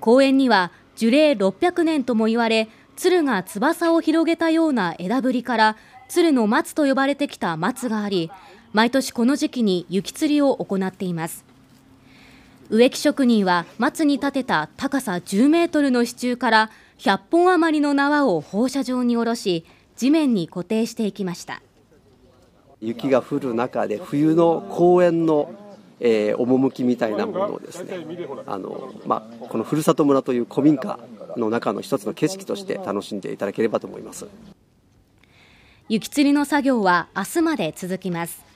公園には樹齢600年とも言われ鶴が翼を広げたような枝ぶりから鶴の松と呼ばれてきた松があり毎年この時期に雪吊りを行っています植木職人は松に立てた高さ10メートルの支柱から100本余りの縄を放射状に下ろし地面に固定していきました雪が降る中で冬の公園のえー、趣みたいなものをですねあの、まあ、このふるさと村という古民家の中の一つの景色として楽しんでいただければと思います雪吊りの作業は明日まで続きます